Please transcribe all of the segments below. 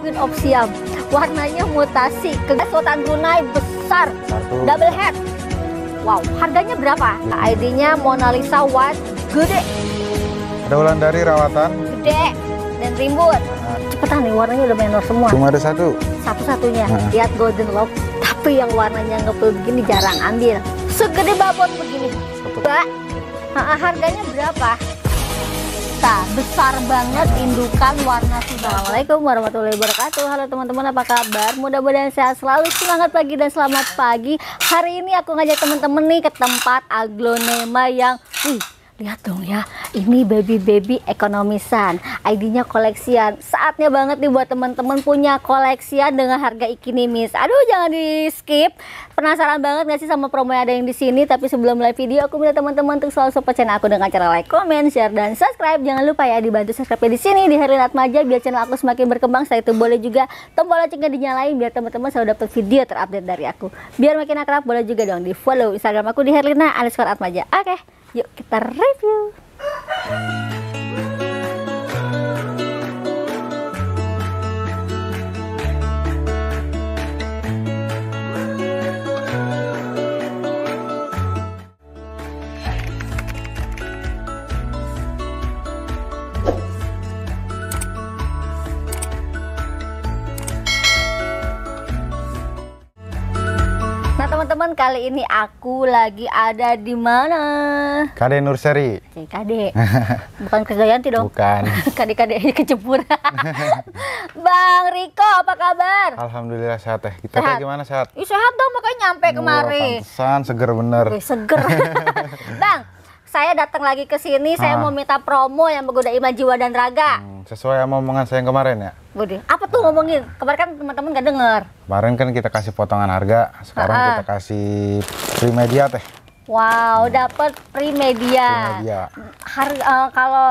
Queen of Siam. Warnanya mutasi, kegesotan tunai besar, Satu. double head. Wow, harganya berapa? ID-nya Mona Lisa White, gede. Ada ulang dari rawatan. Gede dan rimbun. Nah. Cepetan nih, warnanya udah menor semua. Cuma ada satu. Satu-satunya, nah. lihat Golden Love. Tapi yang warnanya ngepul begini jarang ambil. Segede babon begini. Mbak, harganya berapa? kita besar banget indukan warna sudah Assalamualaikum warahmatullahi wabarakatuh Halo teman-teman apa kabar mudah-mudahan sehat selalu semangat pagi dan selamat pagi hari ini aku ngajak teman-teman nih ke tempat aglonema yang wih Lihat dong ya, ini baby-baby ekonomisan. ID-nya koleksian. Saatnya banget nih buat teman-teman punya koleksian dengan harga ikinimis. Aduh, jangan di-skip. Penasaran banget gak sih sama promo yang ada yang di sini? Tapi sebelum mulai video, aku minta teman-teman untuk selalu support channel aku dengan cara like, comment, share, dan subscribe. Jangan lupa ya dibantu subscribe di sini di Hari Atmaja biar channel aku semakin berkembang. Setelah itu boleh juga tombol loncengnya dinyalain biar teman-teman selalu dapat video terupdate dari aku. Biar makin akrab, boleh juga dong di-follow Instagram aku di Herlina underscore Atmaja. Oke. Okay. Yuk kita review. teman-teman, kali ini aku lagi ada di mana? Kade Nurseri. Kade. Bukan kegayanti dong. Bukan. Kade-kade kecebur. Bang Riko, apa kabar? Alhamdulillah sehat ya. Kita sehat. gimana sehat? Ih, sehat dong, makanya nyampe kemari. Pantesan, seger bener. Oke, seger. Bang, saya datang lagi ke sini, saya ah. mau minta promo yang menggoda iman jiwa dan raga. Hmm, sesuai sama omongan saya yang kemarin ya? Budi, apa tuh ngomongin? Kemarin kan teman-teman gak dengar. Kemarin kan kita kasih potongan harga, sekarang uh-uh. kita kasih primedia teh. Wow, hmm. dapat primedia. Primedia. Harga uh, eh, kalau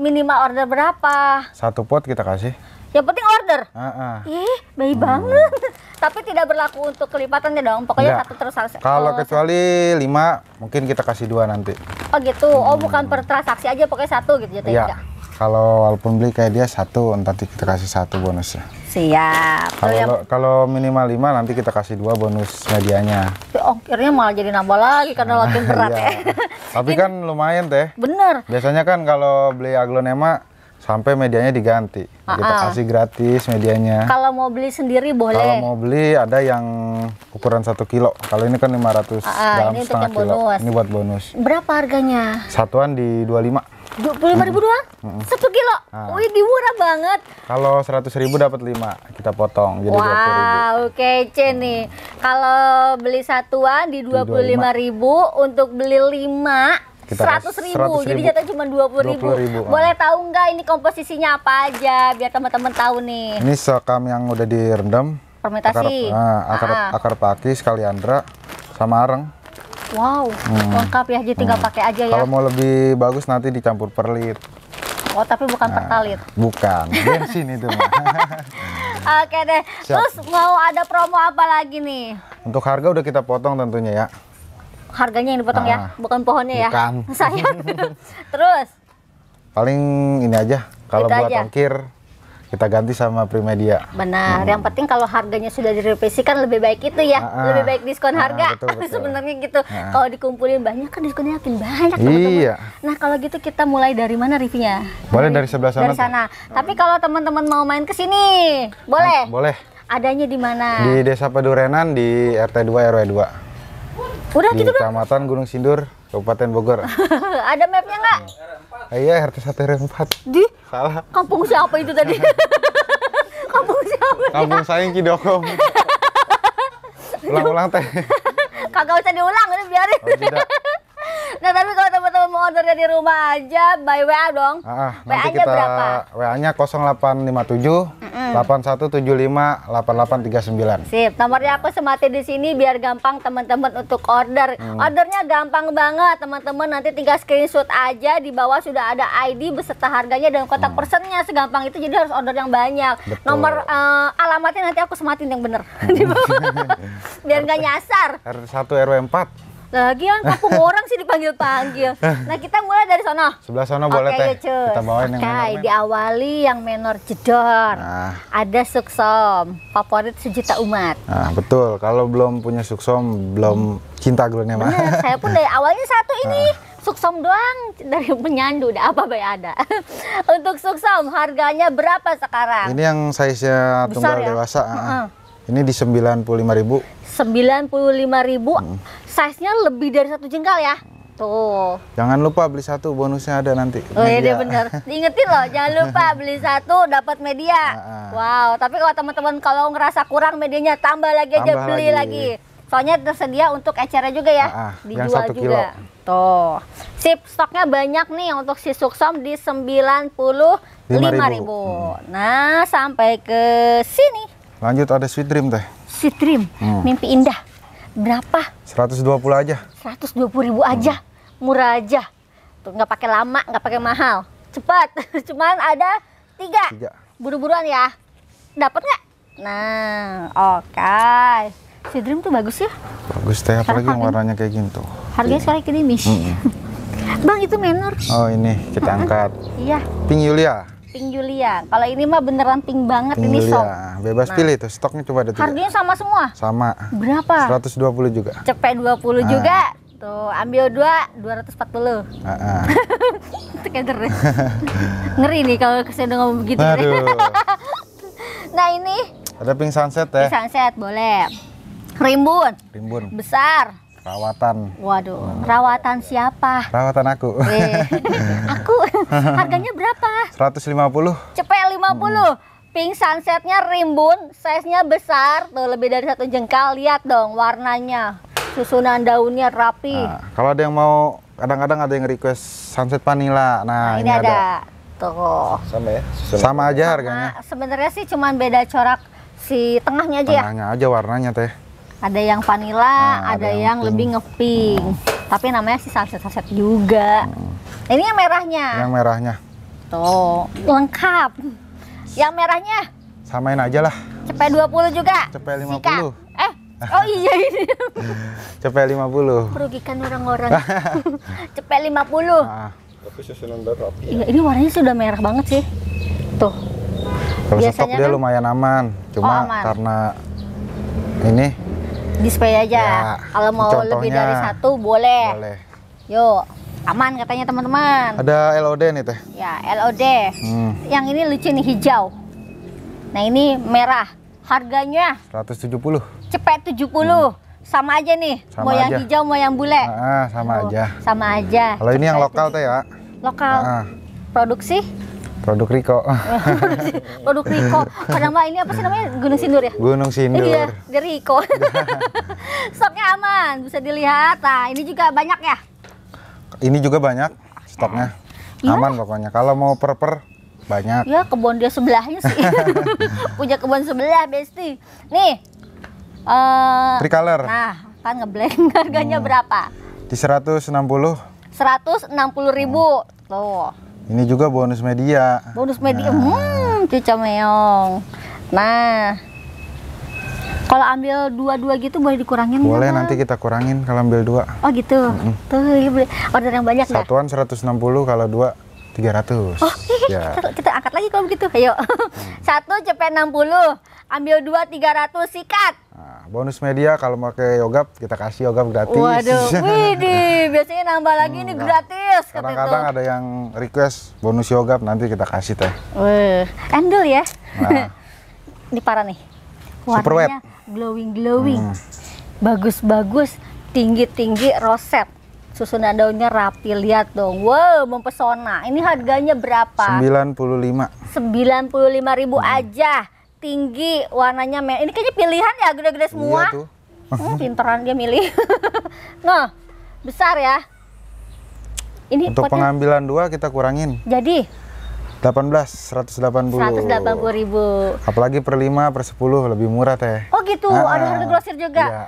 minimal order berapa? Satu pot kita kasih. Yang penting order. Uh-uh. Ih, baik hmm. banget. Tapi tidak berlaku untuk kelipatannya dong. Pokoknya Enggak. satu terus harus. Kalau oh, kecuali lima, mungkin kita kasih dua nanti. Oh gitu. Oh, hmm. Oh bukan per transaksi aja, pokoknya satu gitu ya. Iya kalau walaupun beli kayak dia satu nanti kita kasih satu bonus ya. siap kalau yang... kalau minimal lima nanti kita kasih dua bonus medianya oh akhirnya malah jadi nambah lagi karena nah, lagi berat iya. ya tapi kan lumayan teh bener biasanya kan kalau beli aglonema sampai medianya diganti A -a. kita kasih gratis medianya kalau mau beli sendiri boleh kalau mau beli ada yang ukuran satu kilo kalau ini kan 500 ratus -uh, gram ini setengah kilo bonus. ini buat bonus berapa harganya satuan di 25 dua puluh lima ribu doang satu kilo ah. wih wih murah banget kalau seratus ribu dapat lima kita potong jadi wow kece hmm. nih kalau beli satuan di dua puluh lima ribu untuk beli lima seratus ribu. ribu, jadi jatah cuma dua puluh ribu. ribu. Ah. Boleh tahu nggak ini komposisinya apa aja biar teman-teman tahu nih? Ini sekam yang udah direndam, fermentasi, akar, nah, akar, ah. akar pakis, kaliandra, sama areng. Wow, hmm. lengkap ya, jadi tinggal hmm. pakai aja ya. Kalau mau lebih bagus nanti dicampur perlit. Oh, tapi bukan nah, pertalit. Bukan, bensin itu. Oke deh. Siap. Terus mau ada promo apa lagi nih? Untuk harga udah kita potong tentunya ya. Harganya yang dipotong ya, nah, ya, bukan pohonnya bukan. ya. Bukan. Sayang. Terus? Paling ini aja kalau buat aja. ongkir kita ganti sama Primedia. Benar. Hmm. Yang penting kalau harganya sudah direvisi kan lebih baik itu ya, ah, ah. lebih baik diskon ah, harga. Betul, Sebenarnya gitu. Kalau dikumpulin banyak kan diskonnya makin banyak. Iya. teman Nah kalau gitu kita mulai dari mana reviewnya? Boleh dari, sebelah sana. Dari sana. Tapi kalau teman-teman mau main ke sini, boleh. boleh. Adanya di mana? Di Desa Pedurenan di RT 2 RW 2. Udah di gitu Kecamatan Gunung Sindur, Kabupaten Bogor. Ada mapnya nggak? Hmm. Iya RT 1 RW 4. Di? Salah. Kampung siapa itu tadi? kampung siapa? Kampung saya yang Kidokong. Ulang-ulang teh. Kagak usah diulang, udah biarin. Oh, tidak nah tapi kalau teman-teman mau order dari rumah aja by WA dong ah, ah WA nanti nya kita, berapa? WA nya 0857 mm 8175 8839 sip nomornya aku semati di sini biar gampang teman-teman untuk order hmm. ordernya gampang banget teman-teman nanti tinggal screenshot aja di bawah sudah ada ID beserta harganya dan kotak hmm. persennya segampang itu jadi harus order yang banyak Betul. nomor uh, alamatnya nanti aku sematin yang bener biar nggak nyasar R1 RW 4 Lagian kampung orang sih dipanggil-panggil. Nah, kita mulai dari sana. Sebelah sana okay, boleh teh. Kita bawain yang menor. diawali yang menor jedor. Nah. Ada suksom, favorit sejuta umat. Nah, betul. Kalau belum punya suksom, belum hmm. cinta gulanya mah. saya pun dari awalnya satu ini. Nah. Suksom doang dari penyandu udah apa bay ada. Untuk suksom harganya berapa sekarang? Ini yang size-nya tunggal ya? dewasa. Uh lima Ini di 95.000. 95.000 hmm size-nya lebih dari satu jengkal ya. Tuh. Jangan lupa beli satu, bonusnya ada nanti. Oh iya dia benar. Ingetin loh, jangan lupa beli satu dapat media. Ah, ah. wow, tapi kalau teman-teman kalau ngerasa kurang medianya tambah lagi aja tambah beli lagi. lagi. Soalnya tersedia untuk ecernya juga ya. Ah, dijual yang satu juga. Kilo. Tuh. Sip, stoknya banyak nih untuk si Suksom di ribu. ribu. Hmm. Nah, sampai ke sini. Lanjut ada Sweet Dream teh. Sweet Dream, hmm. mimpi indah. Berapa? 120 aja. 120 ribu aja. Hmm. Murah aja. Tuh nggak pakai lama, nggak pakai mahal. Cepat. Cuman ada tiga. tiga. Buru-buruan ya. Dapat nggak? Nah, oke. Okay. Si Dream tuh bagus ya? Bagus teh, apalagi yang warnanya kayak gitu. Harganya sekali kayak gini, Mish. -hmm. Bang, itu menor. Oh, ini kita angkat. Iya. Pink Yulia pink Julian. Kalau ini mah beneran pink banget pink ini Julian. sok. Bebas nah. pilih tuh, stoknya cuma ada tiga. Harganya sama semua? Sama. Berapa? 120 juga. Cepet 20 puluh ah. juga. Tuh, ambil dua, 240. Ah, ah. Itu kayak Ngeri nih kalau kesini udah ngomong begitu. Aduh. nah ini. Ada pink sunset ya? Pink sunset, boleh. Rimbun. Rimbun. Besar Rawatan. Waduh, hmm. rawatan siapa? Rawatan aku. Eh, aku harganya berapa? 150. Cepet 50. Hmm. Pink sunsetnya rimbun, size-nya besar, tuh lebih dari satu jengkal. Lihat dong warnanya, susunan daunnya rapi. Nah, kalau ada yang mau, kadang-kadang ada yang request sunset vanilla. Nah, nah ini, ini ada. ada. Tuh. Sama ya? Susunan Sama aja harganya. Sebenarnya sih cuman beda corak si tengahnya aja tengahnya ya? Tengahnya aja warnanya teh ada yang vanilla, nah, ada, ada yang, yang lebih ngepink. Hmm. Tapi namanya sih sunset-sunset juga. Hmm. ini yang merahnya. Yang merahnya. Tuh, lengkap. Yang merahnya. Samain aja lah. Cepet 20 juga. Cepet 50. Sika. Eh, oh iya ini. Cepet 50. Merugikan orang-orang. Cepet 50. Nah. Tapi susunan baru ya. iya, ini warnanya sudah merah banget sih. Tuh. Kalau stok dia kan... lumayan aman. Cuma oh, aman. karena ini display aja. Ya, Kalau mau contohnya, lebih dari satu boleh. Boleh. Yuk, aman katanya teman-teman. Ada LOD nih teh. Ya, LOD. Hmm. Yang ini lucu nih hijau. Nah, ini merah. Harganya 170. Cepet 70. Hmm. Sama aja nih, sama mau aja. yang hijau, mau yang bule. Ah, sama oh, aja. Sama aja. Kalau ini yang lokal teh ya. Lokal. Ah. Produksi Produk Riko. Produk Riko. Kadang mah ini apa sih namanya? Gunung Sindur ya? Gunung Sindur. Iya, dari Riko. Stoknya aman, bisa dilihat. Nah, ini juga banyak ya? Ini juga banyak stoknya. Ya. Aman pokoknya. Kalau mau per-per banyak. Ya, kebun dia sebelahnya sih. Punya kebun sebelah, Besti. Nih. uh, eh, Tricolor. Nah, kan ngeblank harganya hmm. berapa? Di 160. 160 ribu. Hmm. Tuh. Ini juga bonus media. Bonus media. Nah. Hmm, cuca meong. Nah, kalau ambil dua-dua gitu boleh dikurangin Boleh kan? nanti kita kurangin kalau ambil dua. Oh gitu. Mm -hmm. Tuh order yang banyak Satuan ya? 160 kalau dua 300. Oh, ya. kita, angkat lagi kalau begitu. Ayo. Hmm. Satu CP 60, ambil dua tiga ratus sikat. Nah, bonus media kalau pakai yogap kita kasih yogap gratis. Waduh, widih, biasanya nambah lagi hmm, ini nah, gratis. Kadang-kadang ada yang request bonus yogap nanti kita kasih teh. Wah, endul ya. Nah. ini parah nih. Warnanya glowing glowing. Hmm. Bagus-bagus, tinggi-tinggi roset susunan daunnya rapi lihat dong wow mempesona ini harganya berapa 95 95 ribu hmm. aja tinggi warnanya merah ini kayaknya pilihan ya gede-gede iya semua iya hmm, pinteran dia milih nah besar ya ini untuk potnya. pengambilan dua kita kurangin jadi 18 180 180 ribu apalagi per 5 per 10 lebih murah teh oh gitu ah, ada harga ah. grosir juga iya.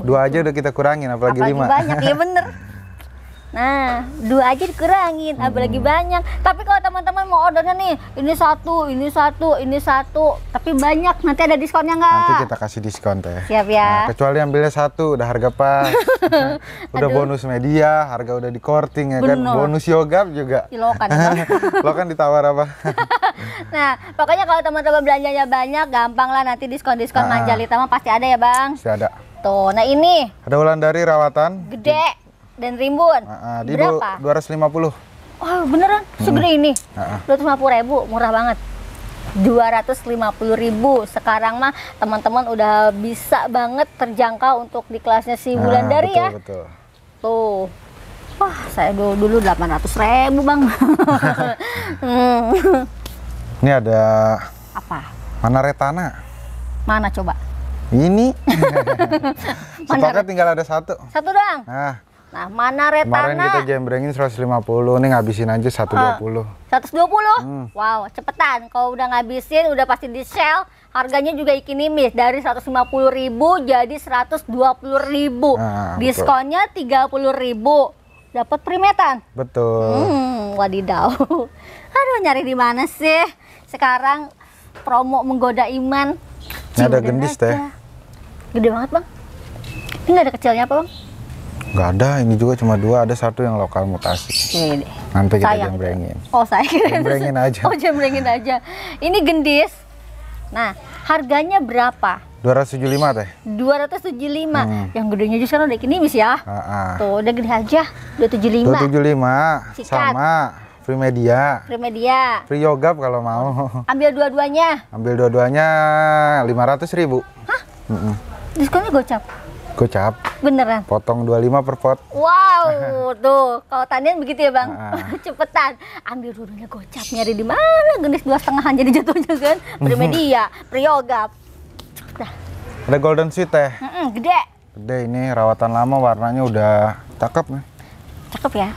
Eh, dua aja udah kita kurangin apalagi, apalagi lima banyak ya bener Nah, dua aja dikurangin, hmm. apalagi banyak. Tapi kalau teman-teman mau ordernya nih, ini satu, ini satu, ini satu, tapi banyak, nanti ada diskonnya nggak? Nanti kita kasih diskon teh. Siap ya. Nah, kecuali ambilnya satu, udah harga pas. udah Aduh. bonus media, harga udah di korting ya Bener. kan, bonus yoga juga. Lo kan ditawar apa? nah, pokoknya kalau teman-teman belanjanya banyak, gampang lah nanti diskon-diskon nah. Manjalita mah pasti ada ya, Bang? Pasti ada. Tuh, nah ini. Ada ulang dari rawatan. Gede dan Rimbun. Uh, uh, di Berapa? 250. Oh, beneran? Segede hmm. ini? Uh, uh. puluh ribu, murah banget. puluh ribu sekarang mah teman-teman udah bisa banget terjangkau untuk di kelasnya si ah, Wulandari ya betul. tuh wah saya dulu dulu ratus ribu bang hmm. ini ada apa mana retana mana coba ini stoknya tinggal ada satu satu doang. nah Nah, mana retana? Kemarin kita jembrengin 150, nih ngabisin aja 120. Uh, 120? Hmm. Wow, cepetan. Kalau udah ngabisin, udah pasti di sell. Harganya juga ikinimis dari 150 ribu jadi 120 ribu. Nah, Diskonnya tiga 30 ribu. Dapat primetan? Betul. Hmm, wadidaw. Aduh, nyari di mana sih? Sekarang promo menggoda iman. Ini ada gendis teh. Gede banget, Bang. Ini nggak ada kecilnya apa, Bang? Nggak ada, ini juga cuma dua, ada satu yang lokal mutasi. Ini. Nanti kita Sayang. jembrengin. Oh, saya kira jembrengin aja. Oh, jembrengin aja. Ini gendis. Nah, harganya berapa? 275 teh. 275. Hmm. Yang gedenya justru sekarang udah kini bis ya. Uh -uh. Tuh, udah gede aja 275. 275 Sikat. sama Free Media. Free Media. Free yoga kalau mau. Ambil dua-duanya. Ambil dua-duanya 500 ribu. Hah? Mm -mm. Diskonnya gocap. Gocap. Beneran. Potong 25 per pot. Wow, tuh. Kalau tanian begitu ya, Bang. Nah. Cepetan. Ambil rurunya gocap nyari di mana? Gendis dua setengahan jadi jatuhnya kan. Mhm. bermedia, Prioga. Cepetan. Ada golden sweet teh. Mm -mm, gede. Gede ini rawatan lama warnanya udah cakep nih. Cakep ya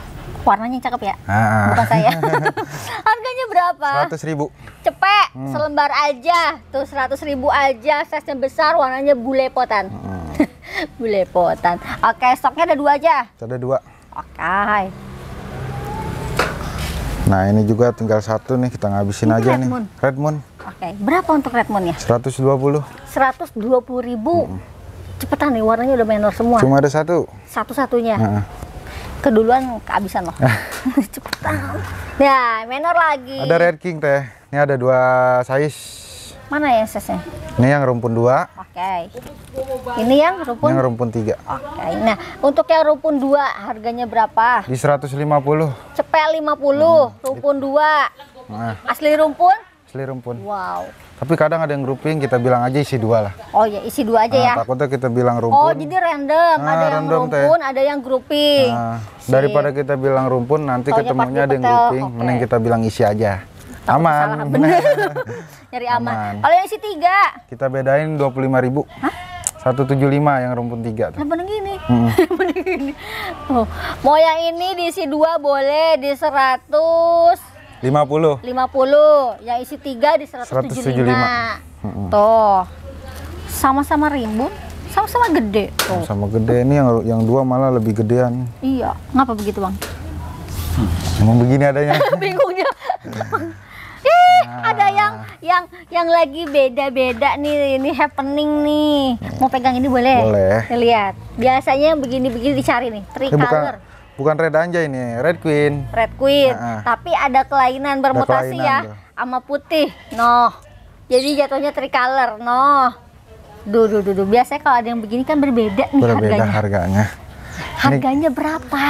warnanya cakep ya ah. ah. bukan saya harganya berapa seratus ribu cepek hmm. selembar aja tuh seratus ribu aja size besar warnanya bule potan. hmm. potan. oke stoknya ada dua aja ada dua oke nah ini juga tinggal satu nih kita ngabisin ini aja red nih moon. red moon oke okay. berapa untuk red moon ya dua puluh ribu hmm. cepetan nih warnanya udah menor semua cuma ada satu satu-satunya Hmm keduluan kehabisan loh cepetan ya menor lagi ada red king teh ini ada dua size Mana ya sesnya? Ini yang rumpun dua. Oke. Okay. Ini yang rumpun? Yang rumpun tiga. Oke. Okay. Nah, untuk yang rumpun dua harganya berapa? Di 150. Cepel 50, hmm. rumpun dua. Nah. Asli rumpun? asli rumpun. Wow. Tapi kadang ada yang grouping kita bilang aja isi dua lah. Oh ya isi dua aja nah, ya. Takutnya kita bilang rumpun. Oh jadi random. Nah, ada yang rumpun, teh. ada yang grouping. Nah, daripada kita bilang rumpun nanti Taunya ketemunya ada yang grouping, okay. mending kita bilang isi aja. Takut aman. Nyari aman. aman. Kalau yang isi tiga? Kita bedain dua puluh lima ribu. Hah? 175 yang rumpun tiga tuh. Nah, gini. Hmm. gini. Oh. Mau yang ini diisi dua boleh di 100 50. 50, yang isi 3 di 175. 175. Hmm. Tuh. Sama-sama rimbun, sama-sama gede. Tuh. Sama gede ini yang yang dua malah lebih gedean. Iya, ngapa begitu, Bang? Hmm. Emang begini adanya. Bingungnya. Ih, nah. ada ah. yang yang yang lagi beda-beda nih, ini happening nih. Mau pegang ini boleh? Boleh. Lihat. Biasanya yang begini-begini dicari nih, tricolor. Bukan Red Anja ini, Red Queen. Red Queen, nah, ah. tapi ada kelainan bermutasi ada ya, kelainan ya, tuh. sama putih, no. Jadi jatuhnya tricolor, no. Duh, duh, duh, duh. Biasanya kalau ada yang begini kan berbeda nih berbeda harganya. harganya. Harganya ini berapa?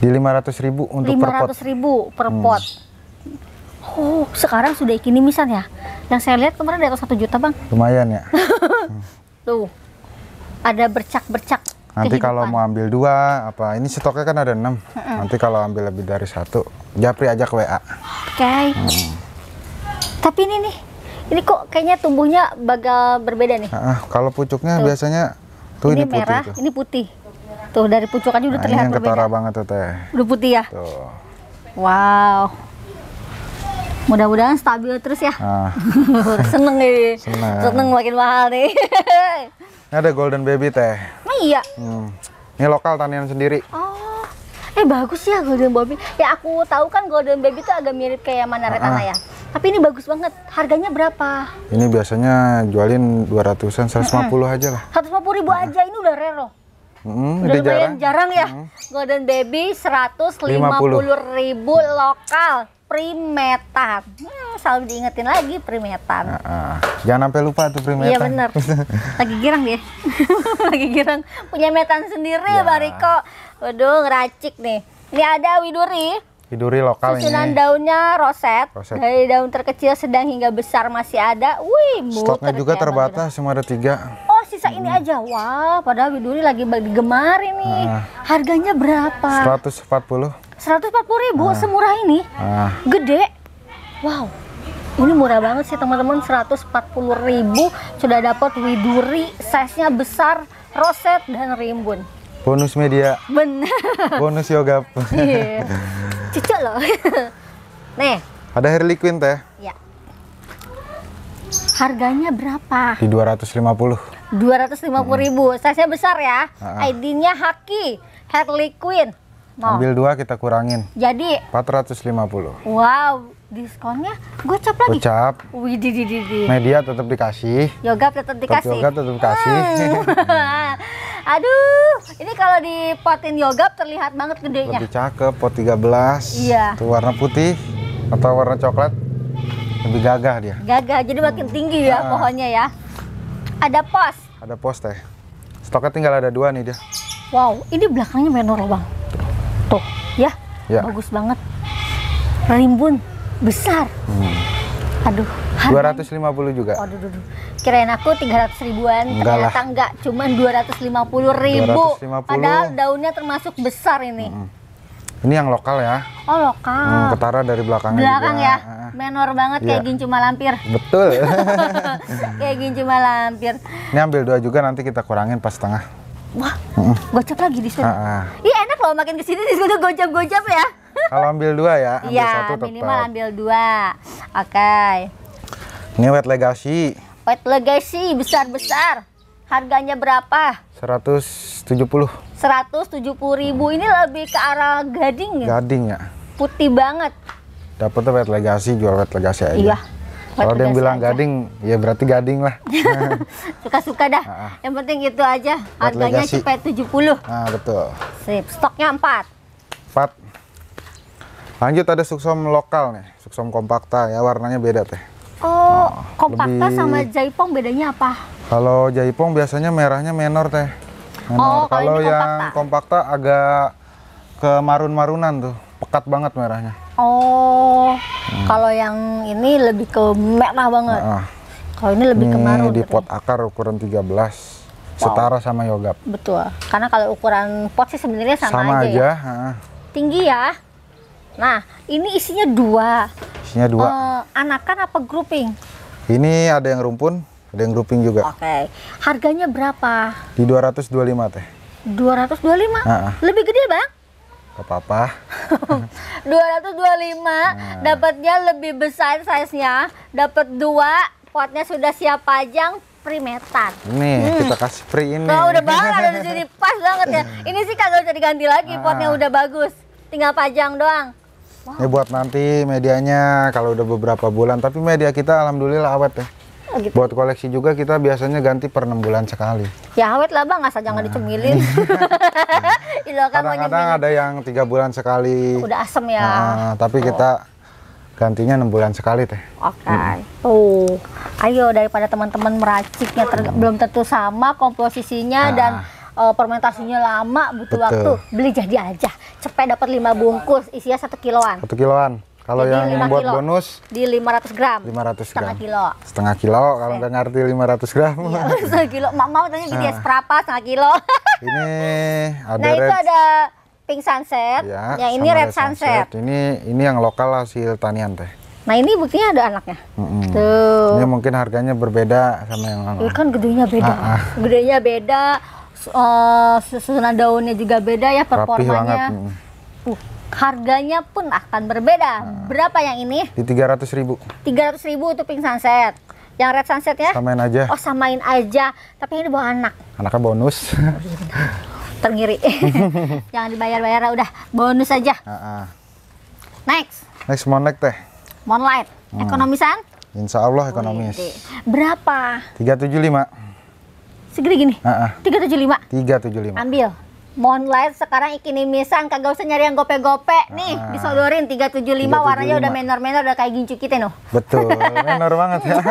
Di ratus ribu untuk 500 per pot. ribu per hmm. pot. Oh, sekarang sudah kini misalnya. Yang saya lihat kemarin ada satu juta, Bang. Lumayan ya. Tuh. Ada bercak-bercak Nanti kehidupan. kalau mau ambil dua, apa ini stoknya kan ada enam. Uh -uh. Nanti kalau ambil lebih dari satu, Japri ajak WA. Oke. Okay. Hmm. Tapi ini nih, ini kok kayaknya tumbuhnya bakal berbeda nih. Uh, kalau pucuknya tuh. biasanya tuh ini, ini merah, tuh. ini putih. Tuh dari pucukannya udah nah, terlihat yang berbeda. ketara banget tuh teh. Udah putih ya. Tuh. Wow. Mudah-mudahan stabil terus ya. Ah. seneng nih. Seneng. Seneng makin mahal nih. Ini ada golden baby teh. Oh, iya. Hmm. Ini lokal tanian sendiri. Oh. Eh bagus ya golden baby. Ya aku tahu kan golden baby itu agak mirip kayak manare uh -uh. Ah, ah. ya. Tapi ini bagus banget. Harganya berapa? Ini biasanya jualin 200-an, 150 lima puluh aja lah. 150 ribu puluh ribu aja, ini udah rare loh. -hmm, udah jarang, jarang ya. golden -hmm. Golden Baby 150 ribu lokal primetan. Hmm, selalu diingetin lagi primetan. Uh, uh. Jangan sampai lupa tuh primetan. Iya benar. Lagi girang dia. Lagi girang punya metan sendiri ya. Bang Waduh ngeracik nih. Ini ada widuri. Widuri lokal Susunan ini. daunnya roset. roset. Dari daun terkecil sedang hingga besar masih ada. Wih, Stoknya juga terbatas, cuma ada tiga. Oh, sisa ini hmm. aja. Wah, padahal widuri lagi digemari nih. ini. Nah. Harganya berapa? 140. 140 ribu ah. semurah ini ah. gede wow ini murah banget sih teman-teman 140 ribu sudah dapat widuri size-nya besar roset dan rimbun bonus media bener bonus yoga iya. cucuk loh nih ada hair liquid teh ya harganya berapa di 250 250 hmm. ribu size-nya besar ya ah. ID-nya Haki hair liquid Nol. Ambil dua kita kurangin. Jadi 450. Wow, diskonnya gocap lagi. Gocap. Media tetap dikasih. Yoga tetap dikasih. Yoga tetap dikasih. Hmm. Aduh, ini kalau di potin yoga terlihat banget gedenya. Lebih cakep, pot 13. Iya. Tuh warna putih atau warna coklat lebih gagah dia. Gagah, jadi makin tinggi ya nah. pohonnya ya. Ada pos. Ada pos teh. Stoknya tinggal ada dua nih dia. Wow, ini belakangnya menor bang tuh ya, ya. bagus banget rimbun besar hmm. aduh dua 250 juga puluh juga aduh. kirain aku 300 ribuan enggak ternyata lah. enggak cuman 250 ribu 250. padahal daunnya termasuk besar ini hmm. ini yang lokal ya oh lokal hmm, ketara dari belakangnya belakang juga. ya ah, ah. menor banget yeah. kayak iya. gincu malampir betul kayak gincu malampir ini ambil dua juga nanti kita kurangin pas tengah Wah, mm. gocap lagi di sini. Iya enak loh makin kesini di sini gocap-gocap ya. Kalau ambil dua ya, ambil ya, satu tetap. minimal ambil dua. Oke. Okay. Ini wet legacy. Wet legacy besar-besar. Harganya berapa? 170. 170 ribu ini lebih ke arah gading ya? Gading ya. Putih banget. Dapat wet legacy, jual wet legacy aja. Iya. Kalau ada yang bilang aja. gading, ya berarti gading lah. Suka-suka dah. Ah, ah. yang penting itu aja. Harganya legasi. cepet 70. Nah, betul. Sip, stoknya 4. 4. Lanjut ada suksom lokal nih, suksom kompakta ya, warnanya beda teh. Oh, nah, kompakta lebih... sama jaipong bedanya apa? Kalau jaipong biasanya merahnya menor teh. Menor. Oh, kalau yang kompakta. agak ke marun-marunan tuh ketat banget merahnya. Oh, hmm. kalau yang ini lebih ke merah banget. Uh -uh. Kalau ini lebih ini ke Ini di gitu. pot ya? akar ukuran 13. Wow. Setara sama yoga. Betul. Karena kalau ukuran pot sih sebenarnya sama, sama aja. Ya. aja. Ya. Uh. Tinggi ya. Nah, ini isinya dua. Isinya dua. Uh, anakan apa grouping? Ini ada yang rumpun, ada yang grouping juga. Oke. Okay. Harganya berapa? Di 225 teh. 225? Uh -uh. Lebih gede, Bang? Gak apa-apa. 225 nah. dapatnya lebih besar size-nya. Dapat dua, potnya sudah siap pajang primetan. Nih, hmm. kita kasih free ini. Kalau udah banget udah jadi pas banget ya. Ini sih kagak usah diganti lagi, nah. potnya udah bagus. Tinggal pajang doang. Wow. Ini ya, buat nanti medianya kalau udah beberapa bulan, tapi media kita alhamdulillah awet ya. Iya, gitu. Buat koleksi juga kita biasanya ganti per enam bulan sekali. Ya awet lah bang, asal jangan nah. dicemilin. Iya, kan Kadang-kadang ada yang tiga bulan sekali. Udah asem ya. Nah, tapi oh. kita gantinya enam bulan sekali teh. Oke. Okay. Hmm. Tuh, ayo daripada teman-teman meraciknya ter belum tentu sama komposisinya nah. dan uh, fermentasinya lama butuh Betul. waktu beli jadi aja cepet dapat lima bungkus isinya satu kiloan satu kiloan kalau yang buat kilo. bonus di 500 gram. 500 gram. Setengah kilo. Setengah kilo kalau nggak ngerti 500 gram. Iya, setengah kilo. Mama mau tanya gini nah. ya seberapa setengah kilo. ini nah, ada Nah, red. itu ada pink sunset. Ya, yang ini red, red sunset. sunset. Ini ini yang lokal hasil tanian teh. Nah, ini buktinya ada anaknya. Mm -hmm. Tuh. Ini mungkin harganya berbeda sama yang lain. Kan gedenya beda. Ah, ah. Gedenya beda. Uh, susunan daunnya juga beda ya performanya. Rapi banget. Uh harganya pun akan berbeda. Nah, Berapa yang ini? Di 300 ribu. 300 ribu untuk pink sunset. Yang red sunset ya? Samain aja. Oh samain aja. Tapi ini bawa anak. Anaknya bonus. Terngiri. Jangan dibayar-bayar udah bonus aja. Uh -uh. Next. Next monlight teh. Monlight. Hmm. Ekonomisan? Insya Allah ekonomis. Wih, Berapa? 375. Segede gini? Uh -uh. 375? 375. Ambil. Mohon light sekarang ikinimisan kagak usah nyari yang gope-gope nih ah, disodorin 375, 375. warnanya udah menor-menor udah kayak gincu kita noh. Betul. menor banget ya.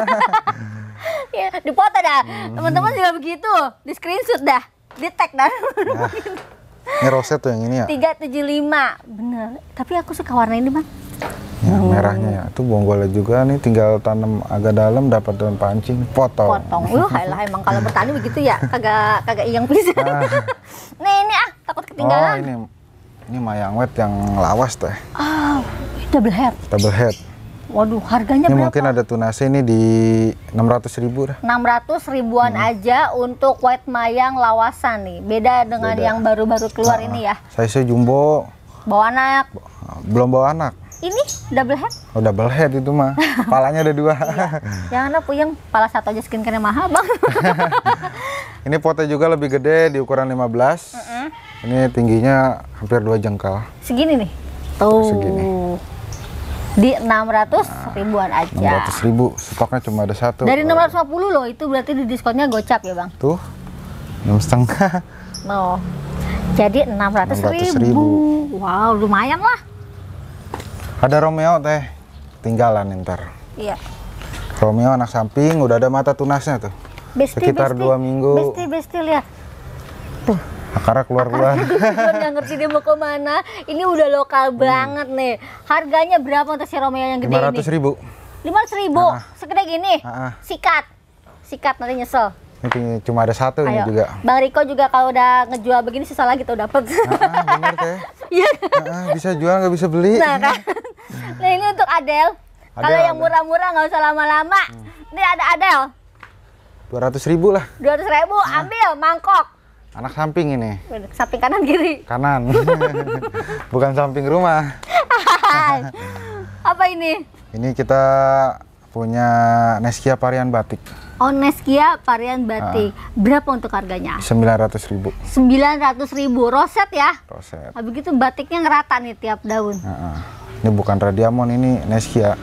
ya di foto dah. teman hmm. Teman-teman juga begitu. Di screenshot dah. Di tag dah. Nah, ini roset tuh yang ini ya? 375. Bener. Tapi aku suka warna ini, Bang ya, hmm. merahnya ya itu bonggolnya juga nih tinggal tanam agak dalam dapat daun pancing potong potong lu hailah emang kalau bertani begitu ya kagak kagak iyang bisa ah. nah ini ah takut ketinggalan oh ini ini mayang wet yang lawas teh oh double head double head Waduh, harganya ini berapa? mungkin ada tunas ini di 600 ribu dah. 600 ribuan hmm. aja untuk white mayang lawasan nih. Beda dengan Beda. yang baru-baru keluar nah, ini ya. Saya jumbo. Bawa anak. Belum bawa anak ini double head? Oh, double head itu mah. Palanya ada dua. iya. Jangan lah yang pala satu aja skincare mahal, Bang. ini potnya juga lebih gede di ukuran 15. Mm -hmm. Ini tingginya hampir dua jengkal. Segini nih. Tuh. Segini. Di 600 nah, ribuan aja. 600 ribu, stoknya cuma ada satu. Dari 650 loh, itu berarti di diskonnya gocap ya, Bang? Tuh. enam setengah. No. Jadi enam ratus ribu. ribu. Wow, lumayan lah ada Romeo teh tinggalan ntar iya Romeo anak samping udah ada mata tunasnya tuh besti, sekitar besti, dua minggu besti besti lihat tuh akarnya keluar keluar nggak ngerti dia mau ke mana ini udah lokal hmm. banget nih harganya berapa untuk si Romeo yang gede 500 ini ratus ribu ratus ribu ah. ah. segede gini ah, ah. sikat sikat nanti nyesel ini cuma ada satu Ayo. ini juga. Bang Riko juga kalau udah ngejual begini susah lagi tuh dapat. Ah, bener teh. Iya. bisa jual nggak bisa beli. Nah, kan? Iya. nah ini untuk Adel. Kalau yang murah-murah nggak usah lama-lama. Hmm. Ini ada Adel. Dua ratus ribu lah. Dua ratus ribu, nah. ambil mangkok. Anak samping ini. Samping kanan kiri. Kanan. Bukan samping rumah. Apa ini? Ini kita punya Neskia varian batik. Oh, Neskia varian batik. Uh, Berapa untuk harganya? Sembilan ratus ribu. Sembilan ratus ribu. Roset ya? Roset. Habis itu batiknya ngerata nih tiap daun. Uh, uh. Ini bukan Radiamon, ini Neskia.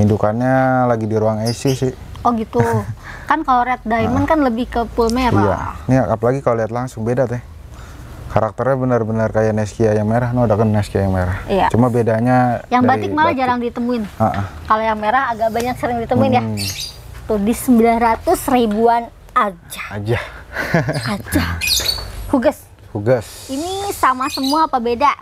Indukannya lagi di ruang IC sih. Oh gitu. kan kalau Red Diamond nah. kan lebih ke full merah. Iya. Ini apalagi kalau lihat langsung beda teh. Karakternya benar-benar kayak Neskia yang merah, no, ada kan Neskia yang merah. Iya. Cuma bedanya Yang batik malah batik. jarang ditemuin. Uh -uh. Kalau yang merah agak banyak sering ditemuin ya. hmm. ya. Tuh di 900 ribuan aja. Aja. aja. Hugas. Hugas. Ini sama semua apa beda?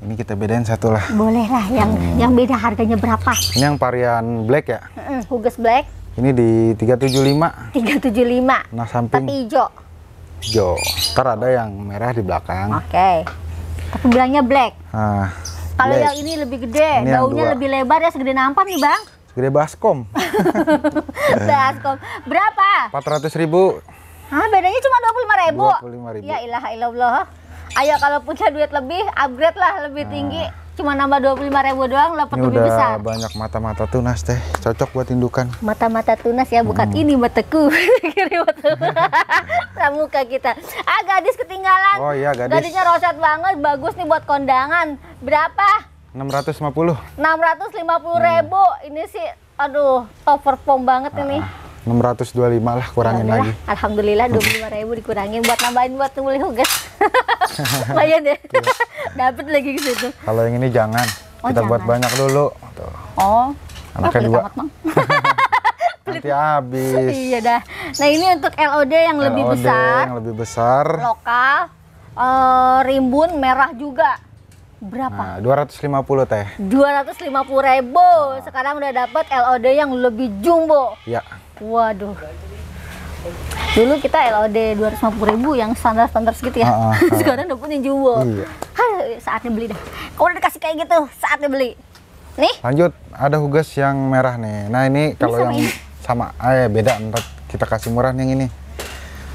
Ini kita bedain satu lah. Boleh lah, yang hmm. yang beda harganya berapa? Ini yang varian black ya? Mm Hugus black. Ini di 375. 375. Nah, samping. Tapi hijau. Hijau. Ntar ada yang merah di belakang. Oke. Okay. Tapi bilangnya black. Nah, Kalau yang ini lebih gede, ini daunnya lebih lebar ya segede nampan nih, Bang. Segede baskom. baskom. Berapa? 400 ribu. Ah, bedanya cuma 25 ribu? 25 ribu. Ya ilah ilah ayo kalau punya duit lebih upgrade lah lebih nah. tinggi cuma nambah dua puluh lima ribu doang dapat lebih udah banyak mata-mata tunas teh cocok buat indukan mata-mata tunas ya bukan hmm. ini mataku kiri mata nah, muka kita ah gadis ketinggalan oh iya gadis gadisnya roset banget bagus nih buat kondangan berapa 650 650 ribu ini sih aduh perform banget ah. ini ah. 625 lah kurangin lagi. Alhamdulillah 25 ribu dikurangin buat nambahin buat beli hugas. Lumayan deh. Ya. Iya. Dapat lagi ke situ. Kalau yang ini jangan. Oh, Kita jangan. buat banyak dulu. Tuh. Oh. Anaknya oh, dua. Nanti habis. Iya dah. Nah ini untuk LOD yang LOD lebih besar. Yang lebih besar. Lokal. Uh, rimbun merah juga berapa? Nah, 250 teh. 250 ribu. Nah. Sekarang udah dapat LOD yang lebih jumbo. Ya. Waduh. Dulu kita LOD 250 ribu yang standar-standar segitu ya. Uh, uh, uh. Sekarang udah punya jumbo. Iya. Hah, saatnya beli dah. Kalau udah dikasih kayak gitu, saatnya beli. Nih. Lanjut, ada hugas yang merah nih. Nah, ini kalau yang ah, ya? sama eh beda ntar kita kasih murah yang ini.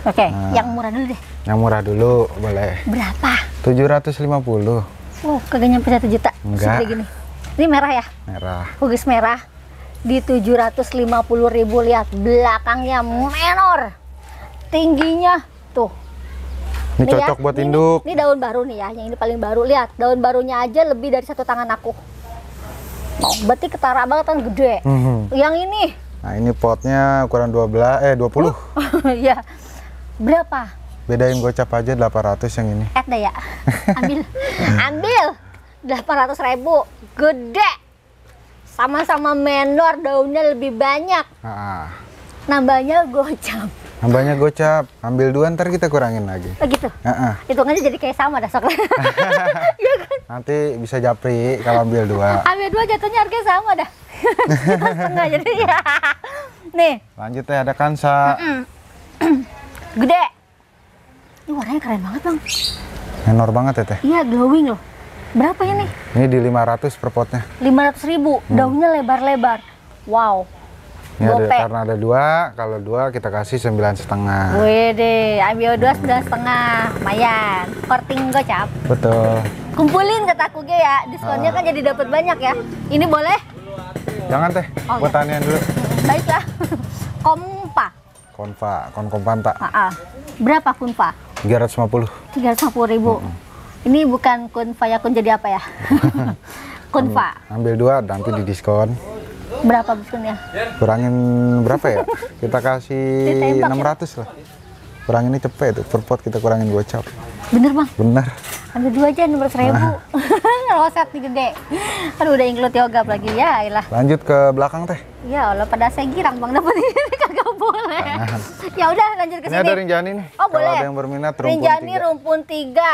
Oke, okay, nah, yang murah dulu deh. Yang murah dulu boleh. Berapa? 750. Oh, kagak nyampe satu juta. Enggak. gini. Ini merah ya? Merah. Hugis merah di puluh ribu lihat belakangnya menor tingginya tuh ini lihat. cocok buat ini, induk ini daun baru nih ya yang ini paling baru lihat daun barunya aja lebih dari satu tangan aku berarti ketara banget kan gede mm -hmm. yang ini nah ini potnya ukuran 12 eh 20 iya berapa bedain gocap aja 800 yang ini Eh deh ya ambil ambil 800 ribu gede sama-sama menor daunnya lebih banyak ah. nambahnya gocap nambahnya gocap ambil dua ntar kita kurangin lagi oh gitu uh hitungannya -uh. jadi kayak sama dah iya kan? nanti bisa japri kalau ambil dua ambil dua jatuhnya harganya sama dah setengah jadi ya nih lanjut ya ada kansa mm -mm. gede ini warnanya keren banget bang. Menor banget ya teh? Iya glowing loh. Berapa ini? Ya, ini di 500 per potnya. 500 ribu, hmm. daunnya lebar-lebar. Wow. Ini ya, ada, karena ada dua, kalau dua kita kasih sembilan setengah. Wede, ambil dua sembilan setengah, lumayan. Korting gocap. Betul. Kumpulin kataku aku ge ya, diskonnya uh. kan jadi dapat banyak ya. Ini boleh? Jangan teh, oh, buat tanian dulu. Baiklah. Kompa. Konfa, kon kompanta. Uh ah, -uh. Ah. Berapa kompa? Tiga ratus lima puluh ribu. Hmm. Ini bukan kunfa ya kun jadi apa ya? kunfa. Ambil, ambil dua nanti di diskon. Berapa diskonnya? Kurangin berapa ya? Kita kasih ya? enam ratus ya? lah. Kurangin ini cepet tuh, per kita kurangin dua gocap. Bener bang? Bener. Ambil dua aja nomor ribu. Roset nah. nih gede. Aduh udah include yoga lagi ya ilah. Lanjut ke belakang teh. Ya Allah pada saya girang bang dapat ini kan boleh. ya udah lanjut ke sini. Ini ada Rinjani nih. Oh, boleh. ada yang berminat rumpun Rinjani tiga. rumpun tiga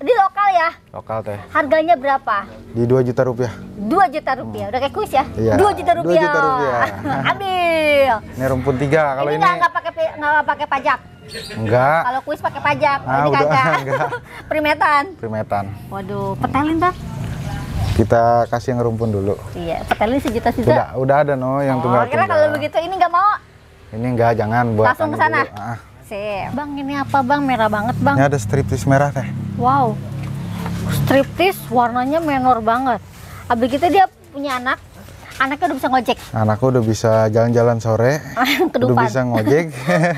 Di lokal ya? Lokal teh. Harganya berapa? Di dua juta rupiah. dua juta rupiah. Udah kayak kuis ya? Iya. 2 juta rupiah. 2 juta rupiah. Ambil. Ini rumpun tiga Kalau ini, nggak pakai nggak pakai pajak. Enggak. Kalau kuis pakai pajak, ah, ini udah, Enggak. Primetan. Primetan. Waduh, petelin, Bang. Kita kasih yang rumpun dulu. Iya, petelin sejuta sisa. Udah, udah ada no yang oh, tunggal. Kira kalau begitu ini nggak mau ini enggak, jangan buat Langsung anu ke sana. Ah. Bang, ini apa, Bang? Merah banget, Bang. Ini ada striptis merah teh. Wow. Striptis warnanya menor banget. Abis itu dia punya anak. Anaknya udah bisa ngojek. Anakku udah bisa jalan-jalan sore. udah bisa ngojek.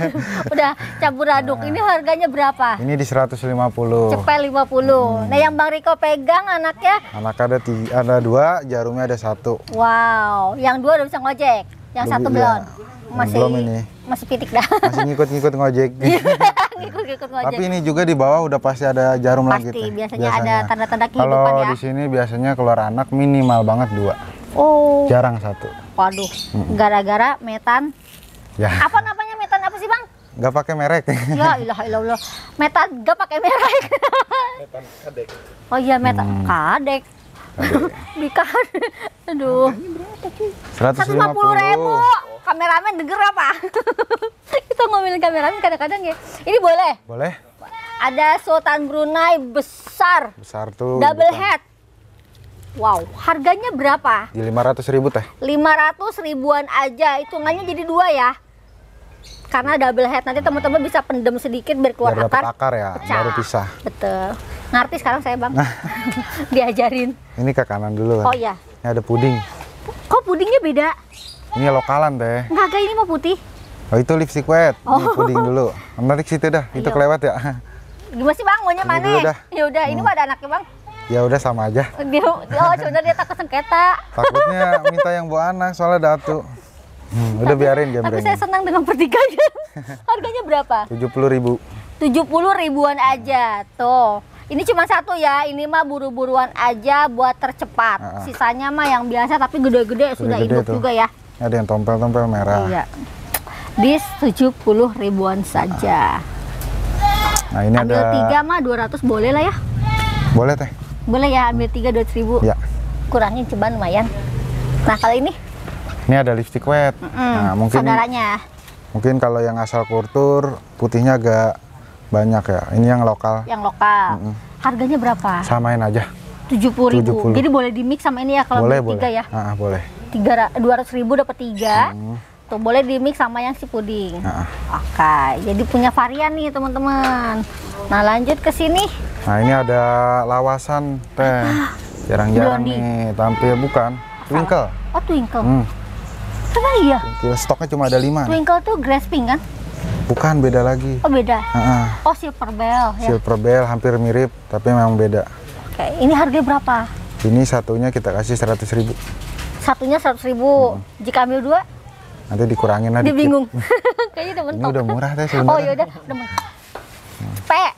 udah cabur aduk. Nah. Ini harganya berapa? Ini di 150. Cepet 50. Hmm. Nah, yang Bang Riko pegang anaknya? Anak ada tiga, ada dua, jarumnya ada satu. Wow, yang dua udah bisa ngojek. Yang Lebih, satu belum. Ya masih belum ini. Masih pitik dah. Masih iya, ngikut-ngikut ngojek. Tapi ini juga di bawah udah pasti ada jarum pasti, lagi. Pasti biasanya, biasanya ada tanda-tanda kehidupan Kalau ya. Kalau di sini biasanya keluar anak minimal banget dua. Oh. Jarang satu. Waduh. Gara-gara metan. Ya. Apa namanya metan apa sih bang? Gak pakai merek. Ya ilah ilah ya ilah. Metan gak pakai merek. metan kadek. Oh iya metan hmm. kadek. Bikar. Aduh. Seratus lima puluh ribu kameramen denger apa? kita ngomelin kameramen kadang-kadang ya. Ini boleh? Boleh. Ada Sultan Brunei besar. Besar tuh. Double bukan. head. Wow, harganya berapa? Di 500 ribu teh. 500 ribuan aja, hitungannya jadi dua ya. Karena double head, nanti teman-teman bisa pendem sedikit biar keluar biar akar. akar ya, pecah. baru pisah. Betul. Ngerti sekarang saya bang? Diajarin. Ini ke kanan dulu kan? Oh iya. Ini ada puding. Kok pudingnya beda? Ini lokalan teh. Enggak, kayak ini mau putih. Oh itu lipstick wet. Oh. puding dulu. Menarik situ dah. Itu Ayo. Iya. kelewat ya. Gimana sih bang, maunya mana? Ya udah, ini hmm. mah ada anaknya bang. Ya udah sama aja. Dia, oh cuma dia takut sengketa. Takutnya minta yang buat anak soalnya datu. Hmm, tapi, biarin jam Tapi saya senang dengan pertikaian. Harganya berapa? Tujuh puluh ribu. Tujuh puluh ribuan aja, tuh. Ini cuma satu ya, ini mah buru-buruan aja buat tercepat. Ah. Sisanya mah yang biasa tapi gede-gede sudah hidup juga ya. Ada yang tompel-tompel merah. Iya. Di 70 ribuan saja. Nah, ini ambil ada tiga mah 200 boleh lah ya. Boleh teh. Boleh ya ambil tiga 200 ribu. Ya. Kurangin ceban lumayan. Nah kalau ini? Ini ada lipstick wet. Mm -mm, nah mungkin saudaranya. Mungkin kalau yang asal kultur putihnya agak banyak ya. Ini yang lokal. Yang lokal. Mm -mm. Harganya berapa? Samain aja tujuh puluh ribu. 70. Jadi boleh di mix sama ini ya kalau boleh, boleh. tiga ya. Ah, ah, boleh. Tiga dua ratus ribu dapat tiga. Hmm. Tuh boleh di mix sama yang si puding. Ah, ah. Oke, okay. jadi punya varian nih teman-teman. Nah lanjut ke sini. Nah ini ada lawasan teh. Jarang-jarang nih tampil bukan? Twinkle. Oh twinkle. Hmm. Sama iya. Twinkle stoknya cuma ada lima. Twinkle nih. tuh grasping kan? Bukan, beda lagi. Oh beda. Uh -uh. Oh silver bell. Ya. Silver ya? bell hampir mirip, tapi memang beda. Oke, ini harganya berapa? Ini satunya kita kasih seratus ribu. Satunya seratus ribu. Hmm. Jika ambil dua? Nanti dikurangin lah. Dia bingung. Kayaknya udah mentok. Ini udah murah deh sebenarnya. Oh iya, udah mentok. Cepet.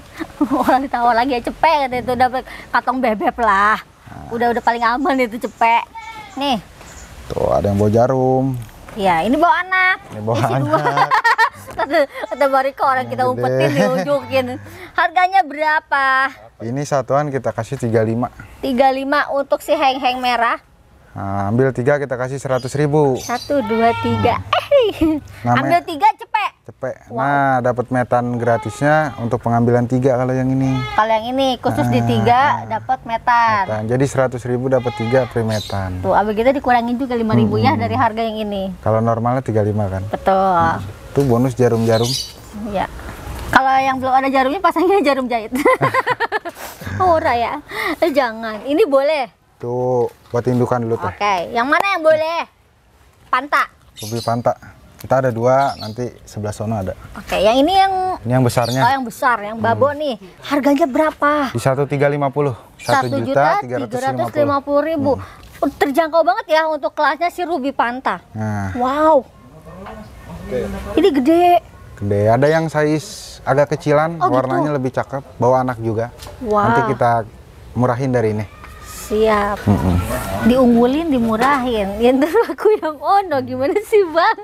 Orang ditawar lagi ya cepet kata itu dapat katong bebek lah. Ah. Udah udah paling aman itu cepet. Nih. Tuh ada yang bawa jarum. Iya, ini bawa anak. Ini bawa Isi anak. Dua. Kata Bariko orang kita gede. umpetin diunjukin. Harganya berapa? Ini satuan kita kasih 35. 35 untuk si heng-heng merah. Nah, ambil tiga kita kasih 100.000. 1 2 3. ambil tiga cepet cepek, wow. nah dapat metan gratisnya untuk pengambilan tiga kalau yang ini kalau yang ini khusus nah, di ah. tiga dapat metan. metan jadi seratus ribu dapat tiga free tuh abis kita dikurangin juga lima ribu ya hmm. ya dari harga yang ini kalau normalnya tiga lima kan betul nah, itu bonus jarum-jarum ya kalau yang belum ada jarumnya pasangnya jarum jahit murah ya eh, jangan ini boleh tuh buat indukan dulu tuh oke okay. yang mana yang boleh pantak lebih pantak kita ada dua, nanti sebelah sono ada. Oke, yang ini yang ini yang besarnya. Oh, yang besar, yang babo hmm. nih. Harganya berapa? Di 1350. Satu juta tiga ratus lima puluh ribu. Hmm. Terjangkau banget ya untuk kelasnya si Ruby Panta. Nah. Wow. Oke. Ini gede. Gede. Ada yang size agak kecilan, oh, gitu. warnanya gitu? lebih cakep, bawa anak juga. Wow. Nanti kita murahin dari ini siap mm -mm. diunggulin dimurahin yang aku yang ono gimana sih bang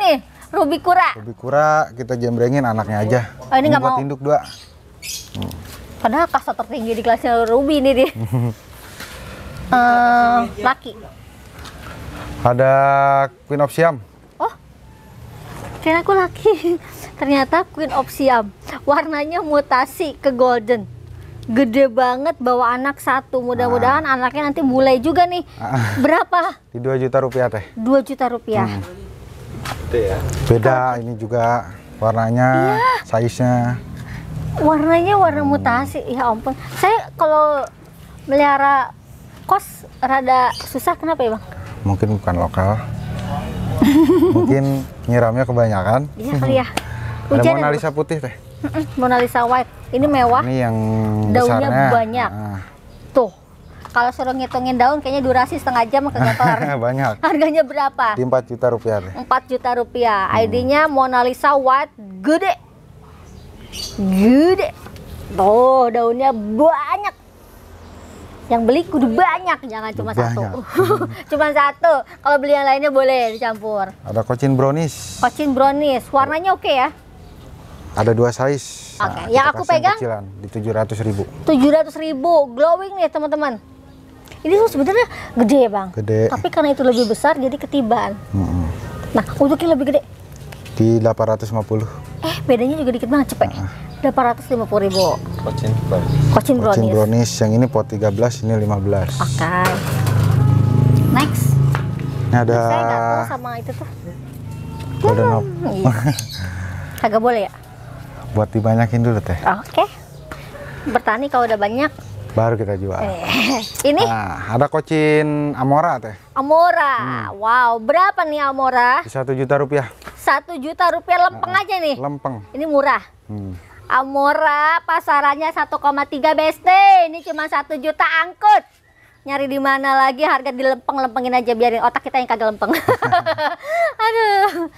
nih Ruby Kura Ruby Kura kita jembrengin anaknya aja oh, ini nggak mau induk dua mm. padahal kasta tertinggi di kelasnya Ruby ini dia uh, laki ada Queen of Siam oh kira aku laki ternyata Queen of Siam warnanya mutasi ke golden gede banget bawa anak satu mudah-mudahan ah. anaknya nanti mulai juga nih ah. berapa di 2 juta rupiah teh Dua juta rupiah hmm. Ya? beda ini juga warnanya ya. size nya warnanya warna hmm. mutasi ya ampun saya kalau melihara kos rada susah kenapa ya bang mungkin bukan lokal mungkin nyiramnya kebanyakan iya kali ya Hujan ada ya, Mona putih teh Mona Lisa White. Ini mewah. Ini yang daunnya besarnya. banyak. Ah. Tuh. Kalau suruh ngitungin daun kayaknya durasi setengah jam kegetor. banyak. Harganya berapa? Di 4 juta rupiah. 4 juta rupiah. Hmm. ID-nya Mona Lisa White gede. Gede. Tuh, daunnya banyak. Yang beli kudu banyak, jangan cuma banyak. satu. cuma satu. Kalau beli yang lainnya boleh dicampur. Ada kocin brownies. Kocin brownies. Warnanya oke okay ya? Ada dua size. Oke, okay. nah, yang aku pegang kecilan, di ratus ribu. Tujuh ratus ribu, glowing nih teman-teman. Ini tuh sebenarnya gede bang. Gede. Tapi karena itu lebih besar jadi ketiban. -hmm. Nah untuk yang lebih gede? Di puluh. Eh bedanya juga dikit banget cepet. Nah. 850 ribu. puluh brownies. Kocin brownies. Kocin brownies. Yang ini pot tiga belas, ini lima belas. Oke. Okay. Next. Ini ada. Saya nggak sama itu tuh. Golden hmm. Iya. Agak boleh ya? buat dibanyakin dulu teh. Oke. Okay. Bertani kalau udah banyak baru kita jual. Eh, ini nah, ada kocin Amora teh. Amora, hmm. wow, berapa nih Amora? Satu juta rupiah. Satu juta rupiah lempeng nah, aja nih. Lempeng. Ini murah. Hmm. Amora pasarannya 1,3 BST, ini cuma satu juta angkut. Nyari di mana lagi harga dilempeng-lempengin aja biarin otak kita yang kagak lempeng. Aduh.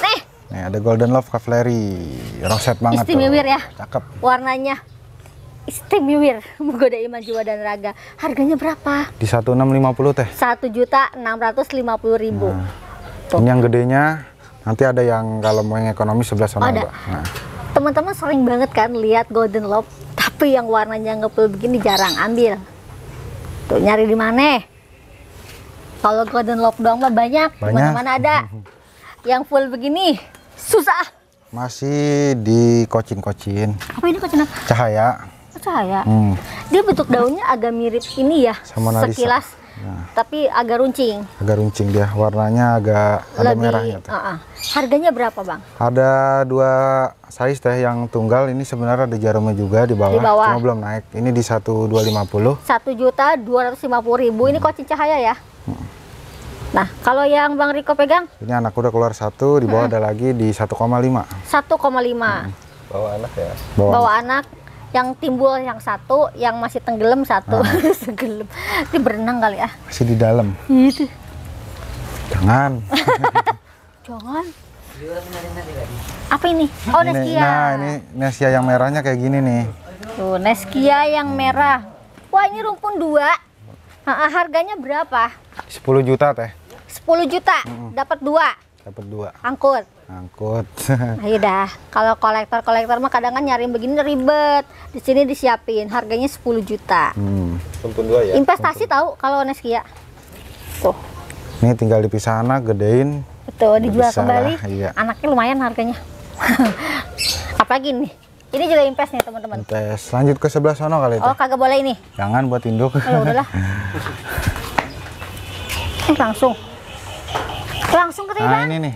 Nih, Nih ada Golden Love Cavalry, roset banget Istimewir tuh. ya. Cakep. Warnanya istimewir, menggoda iman jiwa dan raga. Harganya berapa? Di 1650 teh. 1 juta 650 ribu. Nah. Ini yang gedenya, nanti ada yang kalau mau yang ekonomi sebelah sana. ada. teman nah. Teman-teman sering banget kan lihat Golden Love, tapi yang warnanya ngepul begini jarang ambil. Tuh nyari di mana? Kalau Golden Love doang mah banyak, banyak. mana-mana ada. Yang full begini susah masih di kocin-kocin apa ini kocin apa? cahaya oh, cahaya hmm. dia bentuk daunnya agak mirip ini ya sama sekilas ya. tapi agak runcing agak runcing dia warnanya agak Lebih, ada merahnya tuh. Uh -uh. harganya berapa bang? ada dua size teh yang tunggal ini sebenarnya ada jarumnya juga di bawah, di bawah. cuma belum naik ini di satu dua lima puluh satu juta dua ratus lima puluh ribu ini hmm. kocin cahaya ya hmm. Nah, kalau yang Bang Riko pegang? Ini anak udah keluar satu, di bawah hmm. ada lagi di 1,5. 1,5. Hmm. Bawa anak ya. Bawa, Bawa anak. anak yang timbul yang satu, yang masih tenggelam satu, ah. segelem. Ini berenang kali ya? Masih di dalam. Itu. Jangan. Jangan. Apa ini? Oh, ini, Neskia. Nah, ini Neskia yang merahnya kayak gini nih. Tuh, Neskia yang merah. Wah, ini rumpun dua. Nah, harganya berapa? 10 juta teh. 10 juta hmm. dapat dua dapat dua angkut angkut ayo dah kalau kolektor kolektor mah kadang kan nyariin begini ribet di sini disiapin harganya 10 juta hmm. Untung dua ya investasi Untung. tahu kalau Neskia tuh ini tinggal di sana gedein betul dijual bisa kembali lah, iya. anaknya lumayan harganya Apa gini? ini juga impes nih teman-teman. Impes. Lanjut ke sebelah sana kali itu. Oh, kagak boleh ini. Jangan buat induk. Oh, ya udahlah. eh, langsung. Langsung ketiban. Nah, ini nih.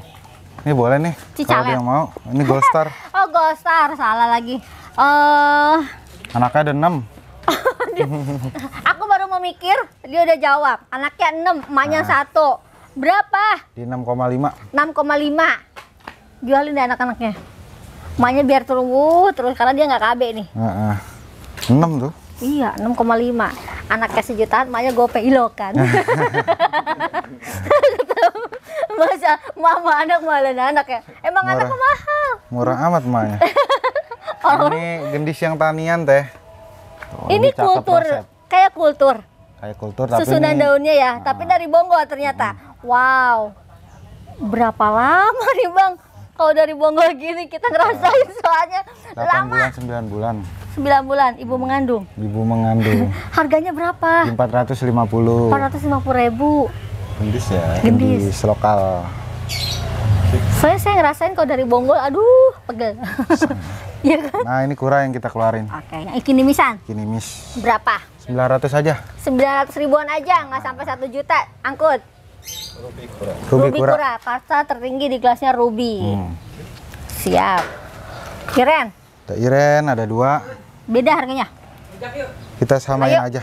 Ini boleh nih. Kalau ya? yang mau. Ini Gold Star. oh, Gold Star. Salah lagi. uh... Anaknya ada 6. Aku baru mau mikir, dia udah jawab. Anaknya 6, emaknya nah. 1. Berapa? Di 6,5. 6,5. Jualin deh anak-anaknya. Emaknya biar tunggu terus karena dia nggak KB nih. Uh, uh. 6 tuh. Iya, 6,5. Anaknya sejutaan, emaknya gope ilokan. Masa mama anak malah anak ya. Emang murah, anak mahal. Murah amat mahnya. oh. Ini gendis yang tanian teh. Oh, ini kultur resep. kayak kultur. Kayak kultur tapi susunan ini, daunnya ya, ah. tapi dari Bonggol ternyata. Hmm. Wow. Berapa lama nih, Bang? Kalau dari Bonggol gini kita nah. ngerasain soalnya 8 lama. 9 bulan. 9 bulan ibu hmm. mengandung. Ibu mengandung. Harganya berapa? 450. 450 ribu gendis ya gendis, gendis lokal saya saya ngerasain kalau dari bonggol aduh pegel iya kan nah ini kura yang kita keluarin oke okay. yang ikinimisan ikinimis berapa 900 aja 900 ribuan aja nggak sampai satu juta angkut Ruby Kura. Rubi Kura. kasta tertinggi di kelasnya Ruby. Hmm. Siap. Iren. Ada Iren, ada dua. Beda harganya. Kita samain ayo. aja.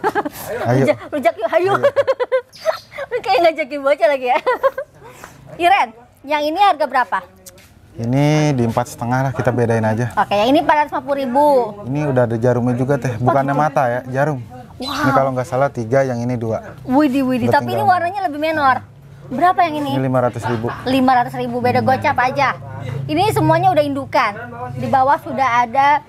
ayo. Rujak, Ayo. yuk, ayo. ayo. kayak ngajakin bocah lagi ya. Iren, yang ini harga berapa? Ini di empat setengah lah kita bedain aja. Oke, yang ini empat ratus lima puluh ribu. Ini udah ada jarumnya juga teh, bukannya mata ya, jarum. Wow. Ini kalau nggak salah tiga, yang ini dua. Widi Widi. Tapi ini warnanya lebih menor. Berapa yang ini? lima ratus ribu. Lima ratus ribu beda hmm. gocap aja. Ini semuanya udah indukan. Di bawah sudah ada